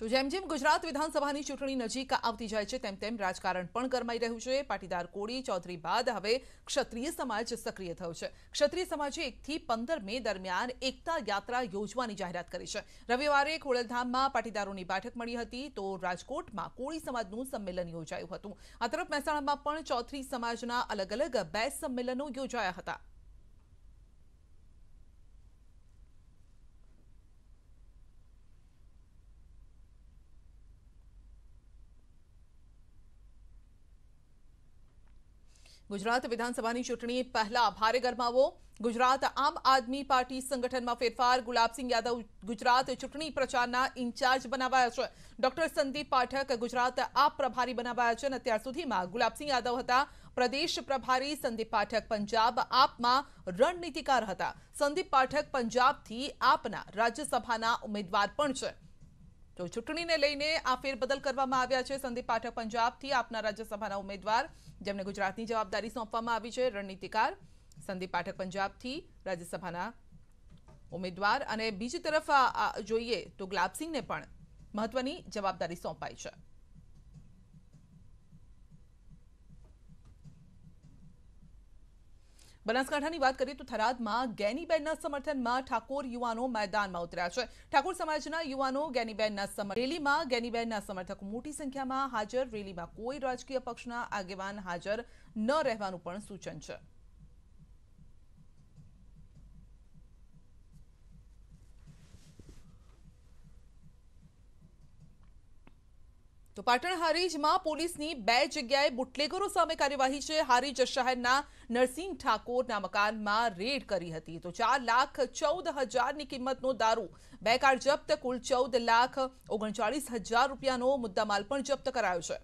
તો જેમ જેમ ગુજરાત વિધાનસભાની ચૂંટણી નજીક આવતી જાય છે તેમ તેમ રાજકારણ પણ ગરમાઈ રહ્યું છે પાટીદાર કોળી ચૌધરી બાદ હવે ક્ષત્રિય સમાજ સક્રિય થયો છે ક્ષત્રિય સમાજે 1 થી 15 મે દરમિયાન એકતા યાત્રા યોજનાની જાહેરાત કરી છે રવિવારે કોળધામમાં પાટીદારોની बैठक મળી હતી તો રાજકોટમાં કોળી સમાજનું સંમેલન યોજાયું હતું આ તરફ મહેસાણામાં પણ ચૌધરી સમાજના અલગ અલગ બેસ સંમેલનો યોજાયા હતા ગુજરાત વિધાનસભાની ચૂંટણી પહેલા ભારે ગરમાવો ગુજરાત આમ આદમી પાર્ટી સંગઠનમાં ફેરફાર ગુલાબસિંહ યાદવ ગુજરાત ચૂંટણી પ્રચારના ઇન્ચાર્જ બનાવાયા છે ડોક્ટર સંદીપ પાઠક ગુજરાત આપ પ્રભારી બનાવાયા છે અને અત્યાર સુધીમાં ગુલાબસિંહ યાદવ હતા પ્રદેશ પ્રભારી સંદીપ પાઠક પંજાબ આપમાં રણનીતિકાર હતા સંદીપ પાઠક પંજાબથી આપના રાજ્યસભાના ઉમેદવાર પણ છે જો છૂટણી લે લઈને આફેર બદલ કરવામાં આવ્યા છે સંદીપ પાઠક પંજાબથી આપના રાજ્યસભાના ઉમેદવાર જેમને ગુજરાતની જવાબદારી સોંપવામાં આવી છે રણનીતિકાર સંદીપ પાઠક પંજાબથી રાજ્યસભાના ઉમેદવાર અને બીજી તરફ જોઈએ તો ગલાબસિંહને પણ મહત્વની જવાબદારી સોંપાઈ છે બનાસકાંઠાની વાત કરીએ તો થરાદમાં ગેનીબેનના સમર્થનમાં ઠાકોર યુવાનો મેદાનમાં ઉતર્યા છે ઠાકોર સમાજના યુવાનો ગેનીબેનના સમર્થન રેલીમાં ગેનીબેનના સમર્થકો મોટી સંખ્યામાં હાજર રેલીમાં કોઈ રાજકીય પક્ષના આગેવાન હાજર ન રહેવાનું પણ સૂચન છે તો પાટણ હારીજમાં પોલીસની બે જગ્યાએ બુટલેગરો સામે કાર્યવાહી છે હારીજ શહેરના નરસિંહ ઠાકોરના મકાનમાં રેડ કરી હતી તો ચાર લાખ ચૌદ હજારની કિંમતનો દારૂ બે કાર જપ્ત કુલ ચૌદ લાખ ઓગણચાળીસ હજાર રૂપિયાનો મુદ્દામાલ પણ જપ્ત કરાયો છે